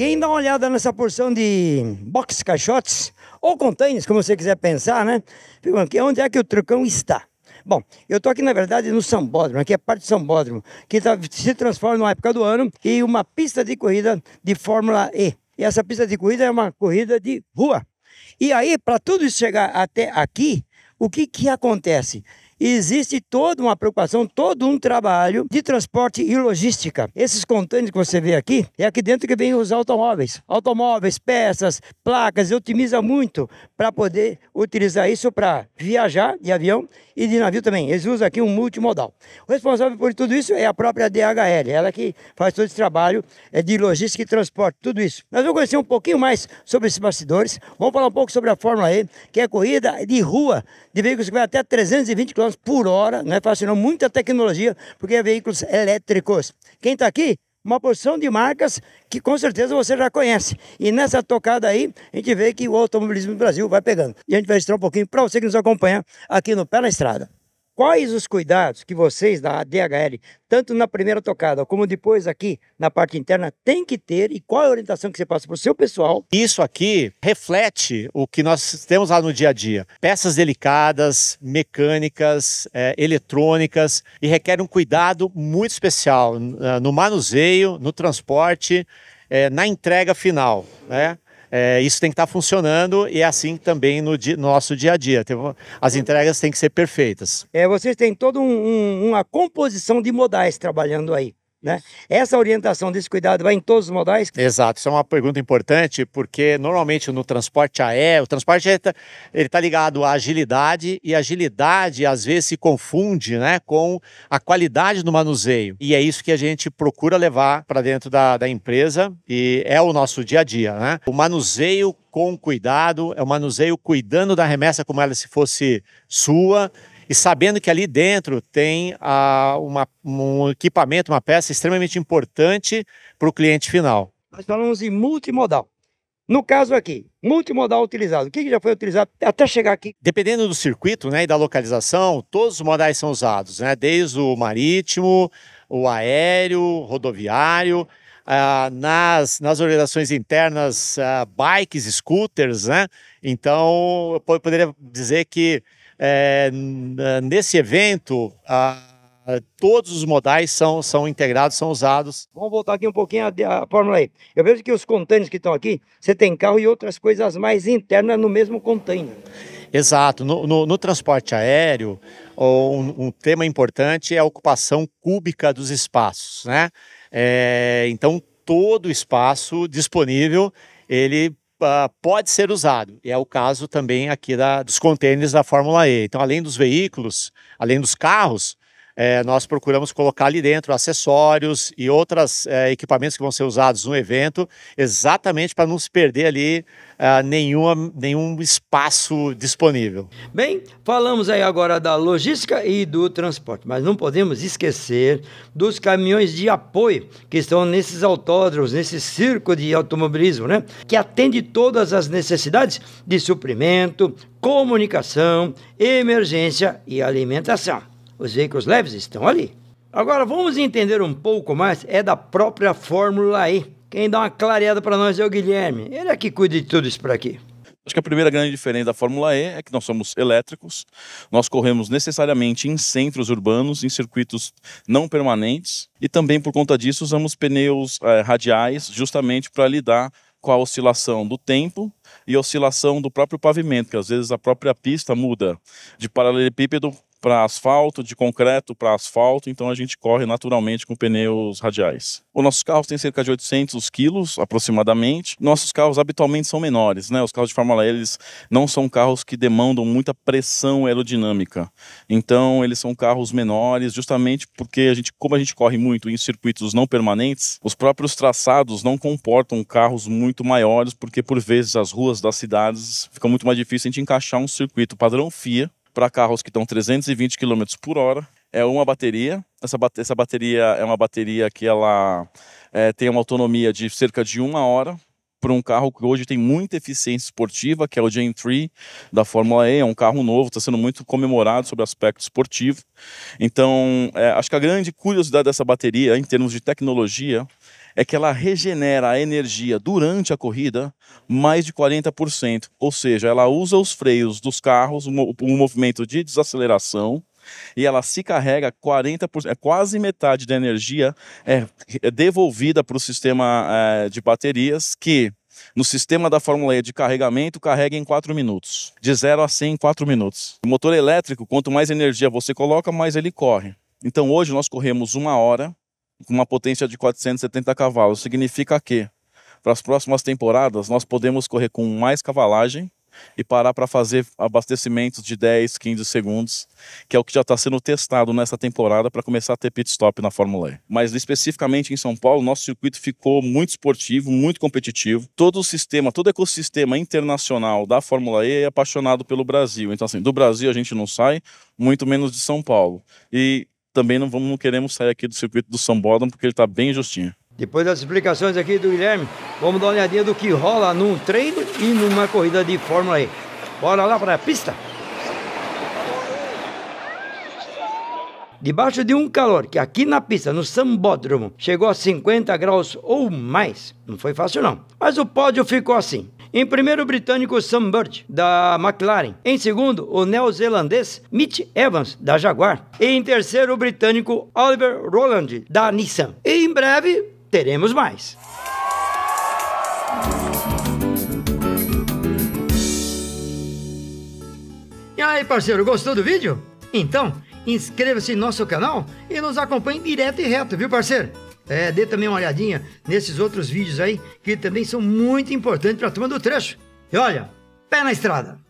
Quem dá uma olhada nessa porção de box caixotes ou containers, como você quiser pensar, né? Fica aqui, onde é que o trucão está? Bom, eu estou aqui, na verdade, no Sambódromo, aqui é parte do Sambódromo, que tá, se transforma numa época do ano em uma pista de corrida de Fórmula E. E essa pista de corrida é uma corrida de rua. E aí, para tudo isso chegar até aqui, o que, que acontece? existe toda uma preocupação, todo um trabalho de transporte e logística. Esses contêineres que você vê aqui, é aqui dentro que vem os automóveis. Automóveis, peças, placas, otimiza muito para poder utilizar isso para viajar de avião e de navio também. Eles usam aqui um multimodal. O responsável por tudo isso é a própria DHL, ela que faz todo esse trabalho é de logística e transporte, tudo isso. Nós vamos conhecer um pouquinho mais sobre esses bastidores, vamos falar um pouco sobre a Fórmula E, que é corrida de rua, de veículos que vai até 320 km km por hora, né? Fascinou muita tecnologia, porque é veículos elétricos. Quem está aqui? Uma porção de marcas que com certeza você já conhece. E nessa tocada aí, a gente vê que o automobilismo do Brasil vai pegando. E a gente vai registrar um pouquinho para você que nos acompanha aqui no Pé na Estrada. Quais os cuidados que vocês da DHL, tanto na primeira tocada como depois aqui na parte interna, têm que ter e qual é a orientação que você passa para o seu pessoal? Isso aqui reflete o que nós temos lá no dia a dia: peças delicadas, mecânicas, é, eletrônicas e requer um cuidado muito especial no manuseio, no transporte, é, na entrega final, né? É, isso tem que estar tá funcionando e é assim também no di nosso dia a dia. As entregas têm que ser perfeitas. É, vocês têm toda um, um, uma composição de modais trabalhando aí. Né? Essa orientação desse cuidado vai em todos os modais? Exato, isso é uma pergunta importante, porque normalmente no transporte aéreo, o transporte aéreo está tá ligado à agilidade, e agilidade às vezes se confunde né, com a qualidade do manuseio. E é isso que a gente procura levar para dentro da, da empresa, e é o nosso dia a dia. Né? O manuseio com cuidado, é o manuseio cuidando da remessa como ela se fosse sua, e sabendo que ali dentro tem uma, um equipamento, uma peça extremamente importante para o cliente final. Nós falamos em multimodal. No caso aqui, multimodal utilizado. O que já foi utilizado até chegar aqui? Dependendo do circuito né, e da localização, todos os modais são usados, né? desde o marítimo, o aéreo, rodoviário. Ah, nas, nas organizações internas, ah, bikes, scooters, né? Então, eu poderia dizer que é, nesse evento, a, a, todos os modais são, são integrados, são usados. Vamos voltar aqui um pouquinho à, Fórmula E. Eu vejo que os contêineres que estão aqui, você tem carro e outras coisas mais internas no mesmo contêiner Exato. No, no, no transporte aéreo, um, um, tema importante é a ocupação cúbica dos espaços, né? É, então, todo o espaço disponível, ele uh, pode ser usado. E é o caso também aqui da, dos contêineres da Fórmula E. Então, além dos veículos, além dos carros, é, nós procuramos colocar ali dentro acessórios e outros é, equipamentos que vão ser usados no evento, exatamente para não se perder ali é, nenhuma, nenhum espaço disponível. Bem, falamos aí agora da logística e do transporte, mas não podemos esquecer dos caminhões de apoio que estão nesses autódromos, nesse circo de automobilismo, né? Que atende todas as necessidades de suprimento, comunicação, emergência e alimentação os veículos leves estão ali. Agora vamos entender um pouco mais, é da própria Fórmula E. Quem dá uma clareada para nós é o Guilherme. Ele é que cuida de tudo isso por aqui. Acho que a primeira grande diferença da Fórmula E é que nós somos elétricos, nós corremos necessariamente em centros urbanos, em circuitos não permanentes, e também por conta disso usamos pneus é, radiais justamente para lidar com a oscilação do tempo e oscilação do próprio pavimento, que às vezes a própria pista muda de paralelepípedo para asfalto, de concreto para asfalto, então a gente corre naturalmente com pneus radiais. Os nossos carros têm cerca de 800 quilos, aproximadamente. Nossos carros habitualmente são menores, né? Os carros de Fórmula E, eles não são carros que demandam muita pressão aerodinâmica. Então, eles são carros menores, justamente porque a gente, como a gente corre muito em circuitos não permanentes, os próprios traçados não comportam carros muito maiores, porque por vezes as ruas das cidades ficam muito mais difíceis a gente encaixar um circuito padrão FIA para carros que estão 320 km por hora. É uma bateria. Essa, essa bateria é uma bateria que ela é, tem uma autonomia de cerca de uma hora para um carro que hoje tem muita eficiência esportiva, que é o Gen 3 da Fórmula E, é um carro novo, está sendo muito comemorado sobre o aspecto esportivo. Então, é, acho que a grande curiosidade dessa bateria, em termos de tecnologia, é que ela regenera a energia durante a corrida mais de 40%. Ou seja, ela usa os freios dos carros, um movimento de desaceleração, e ela se carrega 40%, é quase metade da energia é, é devolvida para o sistema é, de baterias que no sistema da Fórmula E de carregamento carrega em 4 minutos, de 0 a 100 em 4 minutos. O motor elétrico, quanto mais energia você coloca, mais ele corre. Então hoje nós corremos uma hora com uma potência de 470 cavalos. Significa que, para as próximas temporadas, nós podemos correr com mais cavalagem e parar para fazer abastecimentos de 10, 15 segundos, que é o que já está sendo testado nessa temporada para começar a ter pit stop na Fórmula E. Mas especificamente em São Paulo, nosso circuito ficou muito esportivo, muito competitivo. Todo o sistema, todo o ecossistema internacional da Fórmula E é apaixonado pelo Brasil. Então, assim, do Brasil a gente não sai, muito menos de São Paulo. E também não, vamos, não queremos sair aqui do circuito do Sambódromo porque ele está bem justinho. Depois das explicações aqui do Guilherme, vamos dar uma olhadinha do que rola num treino e numa corrida de Fórmula E. Bora lá para a pista! debaixo de um calor que aqui na pista, no sambódromo, chegou a 50 graus ou mais. Não foi fácil não. Mas o pódio ficou assim. Em primeiro, o britânico Sam Bird, da McLaren. Em segundo, o neozelandês Mitch Evans, da Jaguar. E em terceiro, o britânico Oliver Roland, da Nissan. E em breve, teremos mais. E aí, parceiro, gostou do vídeo? Então, inscreva-se em nosso canal e nos acompanhe direto e reto, viu, parceiro? É, dê também uma olhadinha nesses outros vídeos aí, que também são muito importantes para a turma do trecho. E olha, pé na estrada!